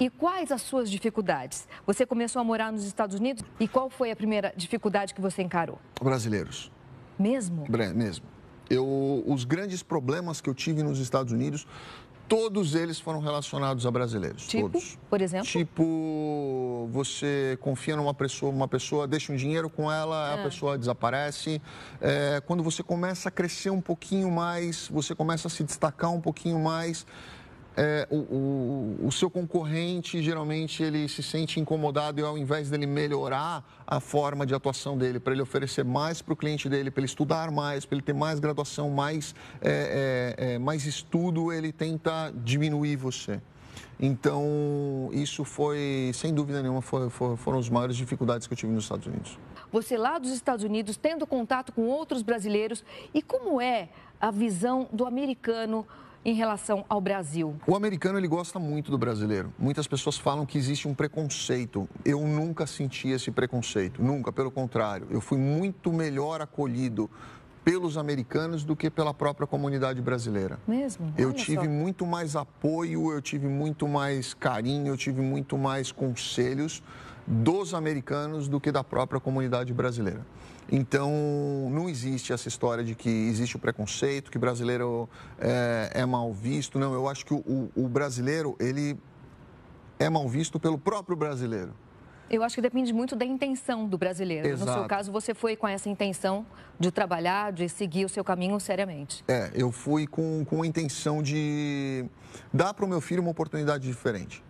E quais as suas dificuldades? Você começou a morar nos Estados Unidos e qual foi a primeira dificuldade que você encarou? Brasileiros. Mesmo? Mesmo. Eu, os grandes problemas que eu tive nos Estados Unidos, todos eles foram relacionados a brasileiros. Tipo, todos. por exemplo? Tipo, você confia numa pessoa, uma pessoa deixa um dinheiro com ela, ah. a pessoa desaparece. É, quando você começa a crescer um pouquinho mais, você começa a se destacar um pouquinho mais é, o, o, o, seu concorrente geralmente ele se sente incomodado e ao invés dele melhorar a forma de atuação dele, para ele oferecer mais para o cliente dele, para ele estudar mais, para ele ter mais graduação, mais, é, é, é, mais estudo, ele tenta diminuir você. Então, isso foi, sem dúvida nenhuma, foi, foi, foram as maiores dificuldades que eu tive nos Estados Unidos. Você lá dos Estados Unidos, tendo contato com outros brasileiros, e como é a visão do americano em relação ao Brasil? O americano ele gosta muito do brasileiro. Muitas pessoas falam que existe um preconceito. Eu nunca senti esse preconceito, nunca, pelo contrário. Eu fui muito melhor acolhido pelos americanos do que pela própria comunidade brasileira. Mesmo? Olha eu tive só. muito mais apoio, eu tive muito mais carinho, eu tive muito mais conselhos dos americanos do que da própria comunidade brasileira. Então, não existe essa história de que existe o preconceito, que brasileiro é, é mal visto. Não, eu acho que o, o brasileiro, ele é mal visto pelo próprio brasileiro. Eu acho que depende muito da intenção do brasileiro. Exato. No seu caso, você foi com essa intenção de trabalhar, de seguir o seu caminho seriamente. É, eu fui com, com a intenção de dar para o meu filho uma oportunidade diferente.